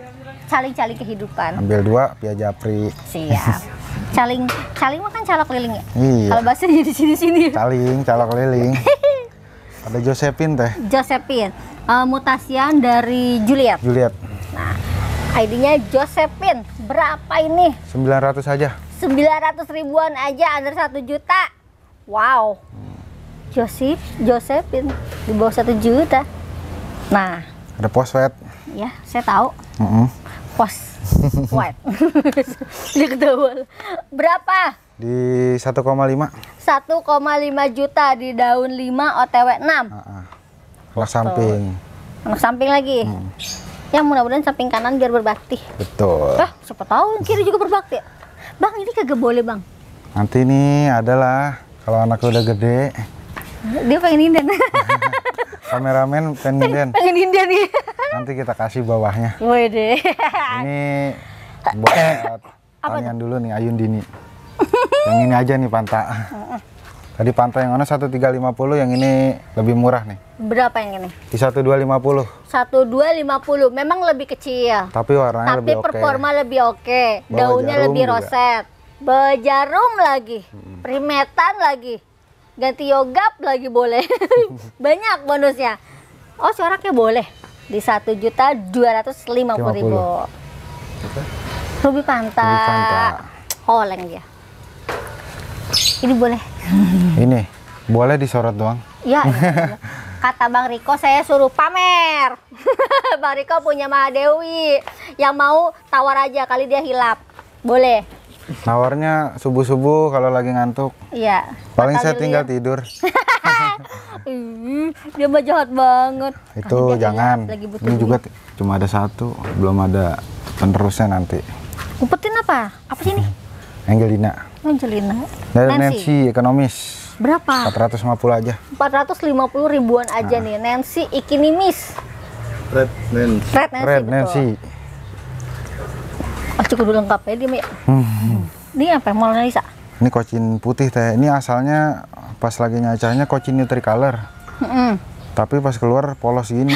caling caling kehidupan. Ambil dua, Pia Japri. Siap. Caling, caling makan calok keliling ya? Iya. Kalau bahasa jadi sini-sini. Caling, calok keliling. Ada Josephine teh. Josephine. Uh, mutasian dari Juliet. Juliet. Nah, ID-nya Josephine. Berapa ini? sembilan ratus aja. sembilan ratus ribuan aja, under satu juta. Wow. Joseph, Josephine di bawah 1 juta. Nah, ada poswet. Ya, saya tahu. Mm -hmm. Pos What? Berapa? Di 1,5. 1,5 juta di daun 5 OTW 6. Heeh. Anak samping. Anak samping lagi. Hmm. Yang mudah-mudahan samping kanan biar berbakti. Betul. Ah, siapa tahu kiri juga berbakti. Bang, ini kagak boleh, Bang. Nanti nih adalah kalau anak udah gede, dia pengen inden. Kameramen pengen inden. Pengen inden ya. Nanti kita kasih bawahnya. Wede. Ini buat tanyaan dulu nih Ayun Dini. yang ini aja nih Panta. Tadi Panta yang mana 1350, yang ini lebih murah nih. Berapa yang ini? Di 1250. 1250. Memang lebih kecil. Tapi warnanya Tapi lebih oke. Tapi performa okay. lebih oke. Okay. Daunnya lebih roset. Juga. Bejarum lagi. Hmm. Primetan lagi ganti yoga lagi boleh banyak bonusnya oh coraknya boleh di satu juta dua ratus lima puluh ribu lebih pantas Oh oleng dia ini boleh ini boleh disorot doang ya, ya kata Bang Riko saya suruh pamer Bang Riko punya Mahadewi yang mau tawar aja kali dia hilap boleh Nawarnya subuh-subuh kalau lagi ngantuk. Iya. Paling saya tinggal ya. tidur. dia mah jahat banget. Itu Kasih jangan. Ini juga cuma ada satu, belum ada penerusnya nanti. Kupetin apa? Apa sih ini? Angelina. Angelina. Dari Nancy, Nancy ekonomis. Berapa? 450 aja. 450 ribuan aja nah. nih. Nancy Ikinimis. Red Nancy. Red Nancy. Red Nancy. Red Nancy. Oh, cukup lengkap ya dia. Hmm. Ini apa? mau Lisa. Ini kocin putih teh. Ini asalnya pas lagi nyacahnya kocin color. Mm -hmm. Tapi pas keluar polos gini.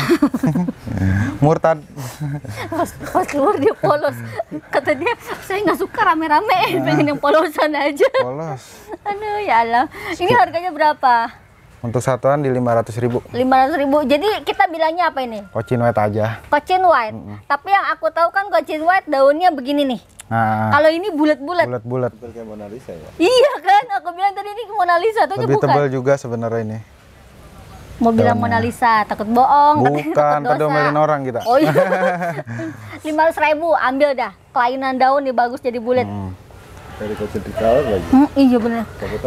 Murtad. Pas, pas keluar dia polos. Kata dia, saya nggak suka rame-rame, nah. pengen yang polosan aja. Polos. Aduh ya Allah. Ini harganya berapa? Untuk satuan di 500 ribu. 500 ribu. Jadi kita bilangnya apa ini? Cochin white aja. Cochin white. Mm -hmm. Tapi yang aku tahu kan cochin white daunnya begini nih. Nah, kalau ini bulat-bulat. Bulat-bulat. Mona ya. Iya kan? Aku bilang tadi ini Mona Lisa tuh Lebih bukan. juga sebenarnya ini. Mau bilang Mona Lisa, takut bohong, bukan, takut dosa. Bukan, orang kita. Oh iya. 500 ribu, ambil dah. Kelainan daun nih bagus jadi bulat. Hmm dari kecil dikawal lagi hmm, iya benar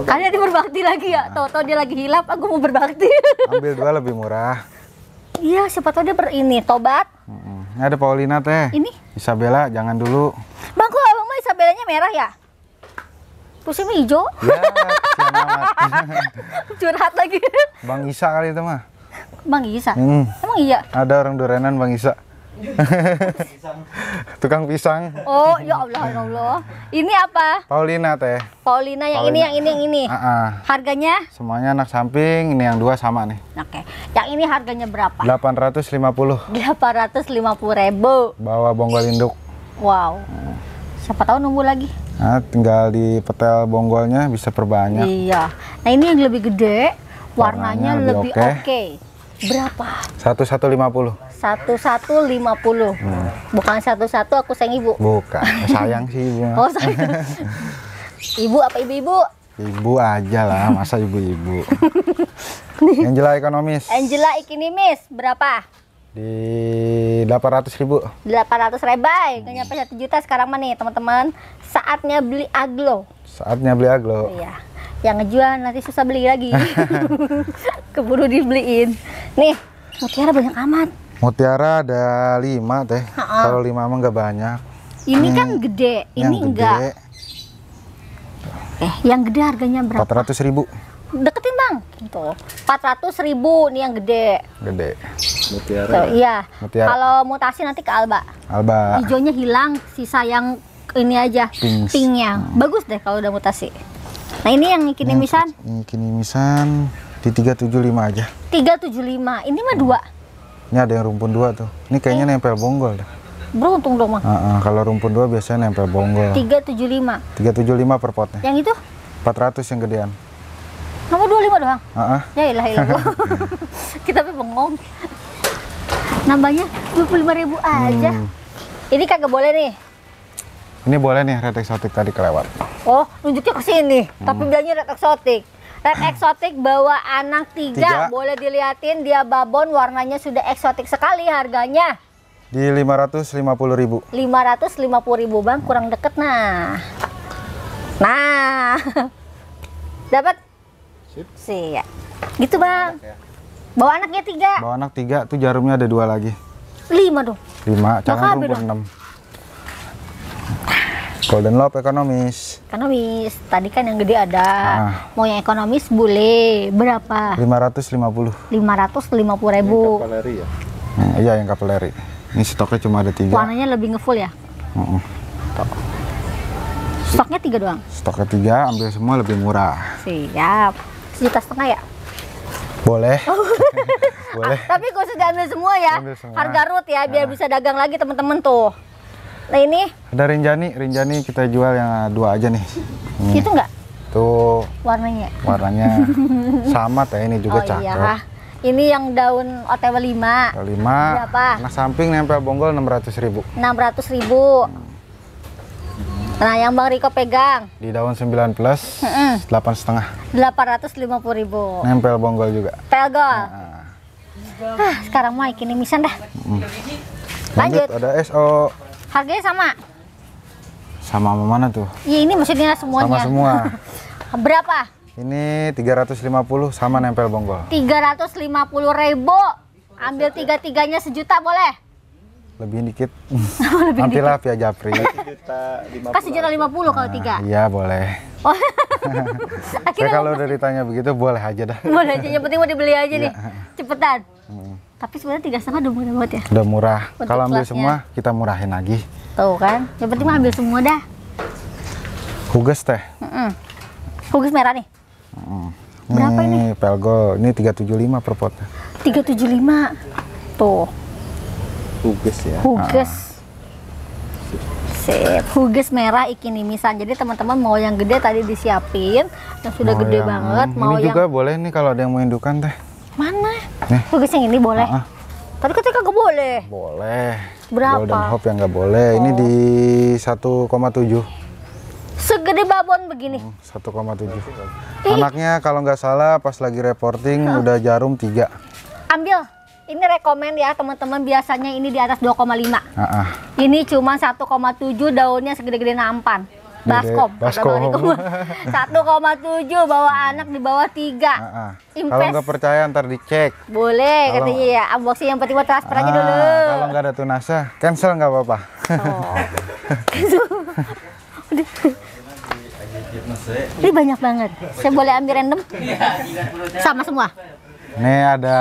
karena dia berbakti lagi ya nah. tau dia lagi hilap aku mau berbakti ambil dua lebih murah iya siapa tau dia berini, tobat hmm, ada Paulina teh ini Isabella jangan dulu bang kok abang mah Isabellanya merah ya mah hijau ya, curhat lagi Bang Isa kali itu mah Bang Isa? Hmm. Emang iya? Ada orang Durenan Bang Isa Tukang pisang. Oh, ya Allah, ya Allah. Ini apa? Paulina teh. Paulina yang Paulina. ini, yang ini, yang ini. Uh -uh. Harganya? Semuanya anak samping, ini yang dua sama nih. Oke. Okay. Yang ini harganya berapa? Delapan Delapan ratus ratus lima puluh. lima puluh ribu. Bawa bonggol induk. Wow. Siapa tahu nunggu lagi. Nah, tinggal di petel bonggolnya bisa perbanyak. Iya. Nah, ini yang lebih gede, warnanya, warnanya lebih oke. Okay. Okay. Berapa? 1150 satu satu lima puluh. Hmm. Bukan satu satu aku sayang ibu. Bukan, sayang sih ibu. Oh sayang. ibu apa ibu-ibu? Ibu aja lah, masa ibu-ibu. Angela ekonomis. Angela ekonomis berapa? di 800 ribu 800 rebay hmm. nyampe 1 juta sekarang mah nih teman-teman saatnya beli aglo saatnya beli aglo iya yang ngejual nanti susah beli lagi keburu dibeliin nih mutiara banyak amat Mutiara ada lima teh. Kalau lima mah nggak banyak. Ini hmm, kan gede, ini enggak. Gede. Eh, yang gede harganya berapa? Empat ratus ribu. Deketin bang, tuh. Gitu. Empat ratus ribu nih yang gede. Gede. Mutiara. So, ya? iya. Kalau mutasi nanti ke Alba. Alba. Hijaunya hilang, sisa yang ini aja. Pink. Pinknya. Hmm. Bagus deh kalau udah mutasi. Nah ini yang kini misan. Kini misan di tiga tujuh lima aja. Tiga tujuh lima. Ini mah dua. Ini ada yang rumpun dua tuh. Ini kayaknya eh. nempel bonggol deh. Beruntung dong, Mang. Uh -uh, kalau rumpun dua biasanya nempel bonggol. 375. 375 per potnya. Yang itu? 400 yang gedean. Nomor 25 doang? Uh -uh. Ya ilah ya ilah. Kita tuh bengong. Nambahnya ribu aja. Hmm. Ini kagak boleh nih. Ini boleh nih red eksotik tadi kelewat. Oh, nunjuknya ke sini, hmm. tapi bilangnya red eksotik. Red eksotik bawa anak tiga. tiga. Boleh dilihatin dia babon warnanya sudah eksotik sekali harganya. Di 550 ribu. 550 ribu bang kurang deket nah. Nah. Dapat? Siap. Gitu bang. Ya. Bawa anaknya tiga. Bawa anak tiga, tuh jarumnya ada dua lagi. Lima dong. Lima, jangan rumah enam. Golden Lob ekonomis. Ekonomis. Tadi kan yang gede ada. Ah. Mau yang ekonomis boleh. Berapa? 550. 550 ribu. Yang kapeleri ya? Nah, iya yang kapeleri. Ini stoknya cuma ada tiga. Warnanya lebih ngefull ya? Uh -uh. Stoknya tiga doang? Stoknya tiga, ambil semua lebih murah. Siap. Sejuta setengah ya? Boleh. Oh. Boleh. Ah, tapi khusus diambil semua ya. Ambil semua. Harga root ya, biar ah. bisa dagang lagi temen-temen tuh. Nah ini? Ada rinjani, rinjani kita jual yang dua aja nih. Ini. Itu enggak? Tuh. Warnanya? Warnanya sama teh ini juga oh, iya. cakep. Iya. Ini yang daun OTW 5. OTW 5. Berapa? Nah samping nempel bonggol 600 ribu. 600 ribu. Nah yang Bang Riko pegang? Di daun 9 plus, delapan setengah. puluh ribu. Nempel bonggol juga. Pelgol. Nah. Ah, sekarang mau ini misan dah. Hmm. Lanjut. Lanjut. Ada SO Harganya sama? Sama sama mana tuh? Iya ini maksudnya semuanya. Sama semua. Berapa? Ini 350 sama nempel bonggol. 350 ribu. Ambil tiga-tiganya sejuta boleh? Lebih dikit. Oh, lebih lah via Japri. Kasih sejuta lima puluh kalau tiga. Nah, iya boleh. Oh. kalau udah ditanya begitu boleh aja dah. Boleh aja. Yang penting mau dibeli aja iya. nih. Cepetan. Tapi sebenarnya tiga setengah udah murah banget ya. Udah murah. Kalau ambil semua kita murahin lagi. Tuh kan. Yang penting ambil semua dah. Hugus teh. Mm -mm. Hugus merah nih. Mm. Berapa ini? Ini pelgo. Ini 375 per pot. 375. Tuh. Hugus ya. Hugus. Ah. Sip. Huges merah misal. Jadi teman-teman mau yang gede tadi disiapin, yang sudah mau gede yang, banget, mau ini yang juga boleh nih kalau ada yang mau indukan teh. Mana? Nih. Eh. yang ini boleh. Uh -uh. Tadi ketika gak boleh. Boleh. Berapa? Golden Hope yang nggak boleh. Oh. Ini di 1,7 segede babon begini. 1,7. Hmm, Anaknya kalau nggak salah pas lagi reporting huh? udah jarum 3. Ambil. Ini rekomend ya teman-teman biasanya ini di atas 2,5. Uh -uh. Ini cuma 1,7 daunnya segede-gede nampan. Baskom. Baskom. 1,7 bawa anak di bawah 3. Uh, -huh. Kalau nggak percaya ntar dicek. Boleh kalo, katanya ya. Unboxing yang penting buat transfer uh, aja ah, dulu. Kalau nggak ada tunasnya, cancel nggak apa-apa. Oh. Ini banyak banget. Saya boleh ambil random? Sama semua. Ini ada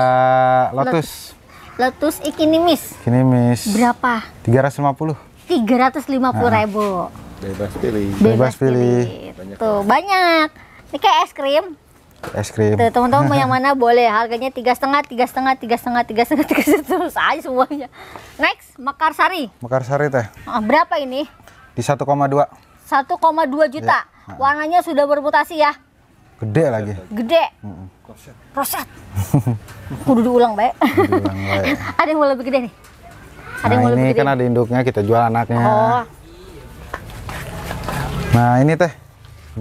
lotus. Lotus ikinimis. Ikinimis. Berapa? 350. 350 nah. ribu. Bebas pilih. Bebas, Bebas pilih. pilih. Banyak Tuh, banyak. Ini kayak es krim. Es krim. Tuh, teman-teman mau yang mana boleh. Harganya tiga setengah, tiga setengah, tiga setengah, tiga setengah, tiga setengah terus aja semuanya. Next, Mekarsari. Mekarsari teh. Ah, berapa ini? Di 1,2. 1,2 juta. Ya. juta Warnanya sudah bermutasi ya. Gede lagi. Gede. proses proses Roset. Kudu diulang, Baik. Ya. Ada yang mau lebih gede nih. Ada nah, yang mau lebih gede. ini kan ada induknya kita jual anaknya. Oh. Nah ini teh,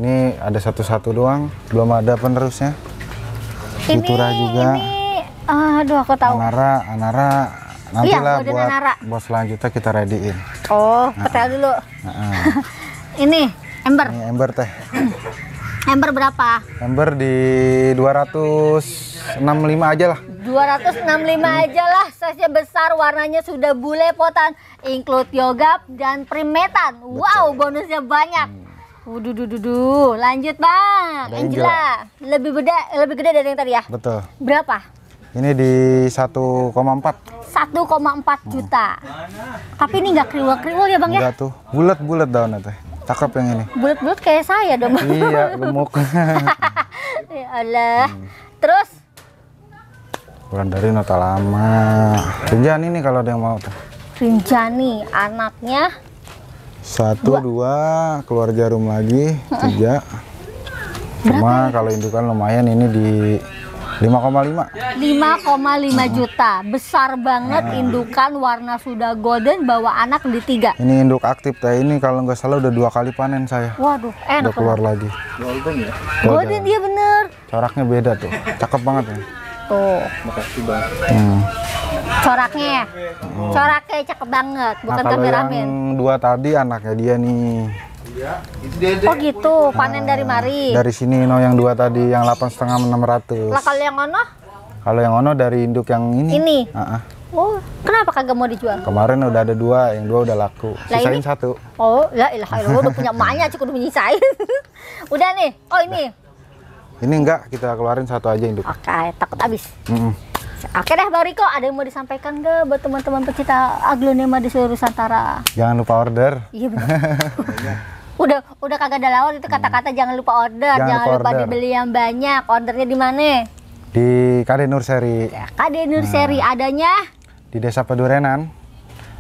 ini ada satu-satu doang, belum ada penerusnya. Ini, juga. Ini, ah, aduh aku tahu. Anara, Anara. Nanti iya, lah buat, Anara. buat selanjutnya kita readyin. Oh, nah, petel dulu. Nah, nah. ini ember. Ini ember teh. ember berapa? Ember di 265 aja lah. 265 lima aja lah, size besar, warnanya sudah bule potan, include yogap dan primetan. Wow, bonusnya banyak. Hmm. Waduh, duh, duh, duh. lanjut bang. Ada Angela. Angela lebih beda, lebih gede dari yang tadi ya. Betul. Berapa? Ini di 1,4. 1,4 juta. Hmm. Tapi ini nggak kriwel-kriwel ya bang Enggak ya? Enggak tuh, bulat-bulat daunnya teh. Cakep yang ini. Bulat-bulat kayak saya dong. iya, gemuk. ya Allah. Hmm. Terus? Bulan dari nota lama. Rinjani nih kalau ada yang mau tuh. Rinjani, anaknya satu, dua, dua keluar jarum lagi, tiga. Cuma kalau indukan lumayan ini di 5,5. 5,5 juta. Besar banget nah. indukan warna sudah golden bawa anak di tiga. Ini induk aktif teh ini kalau nggak salah udah dua kali panen saya. Waduh, enak. Udah ya. keluar lagi. Golden ya. Golden, dia bener. Coraknya beda tuh. Cakep banget ya. Tuh. Makasih banget. Hmm coraknya ya Oh. coraknya cakep banget bukan nah, kameramen yang dua tadi anaknya dia nih iya, Oh gitu, panen nah, dari mari. Dari sini no yang dua tadi yang delapan setengah enam ratus. Lah kalau yang ono? Kalau yang ono dari induk yang ini. Ini. Uh -uh. Oh, kenapa kagak mau dijual? Kemarin udah ada dua, yang dua udah laku. Lah Sisain ini? satu. Oh, la ilaha illallah udah punya emaknya cukup udah menyisain. udah nih. Oh, ini. Nah, ini enggak, kita keluarin satu aja induk. Oke, okay, takut habis. Mm -mm. Oke deh Bang Riko, ada yang mau disampaikan ke buat teman-teman pecinta aglonema di seluruh Nusantara? Jangan lupa order. Iya benar. udah udah kagak ada lawan itu kata-kata hmm. jangan lupa order, jangan, jangan lupa, lupa order. dibeli yang banyak. Ordernya di mana? Di KD Nurseri. Seri. KD Nurseri nah. adanya di Desa Pedurenan,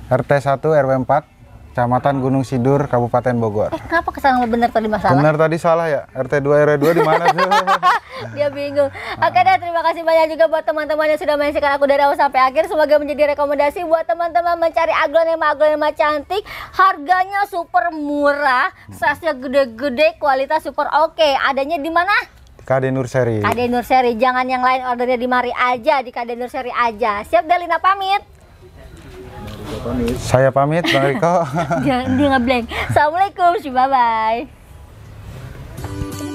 RT 1 RW 4 Kecamatan Gunung Sidur, Kabupaten Bogor. Eh, kenapa kesalahan benar tadi masalah? Benar tadi salah ya. RT 2 RW 2 di mana sih? Dia bingung. Oke deh, terima kasih banyak juga buat teman-teman yang sudah menyaksikan aku dari awal sampai akhir. Semoga menjadi rekomendasi buat teman-teman mencari aglonema aglonema cantik. Harganya super murah, size gede-gede, kualitas super oke. Okay. Adanya di mana? KD Nurseri. KD Seri. jangan yang lain ordernya di Mari aja, di KD Seri aja. Siap Delina pamit pamit. Saya pamit, Bang Riko. Jangan dia ngeblank. Assalamualaikum, bye-bye.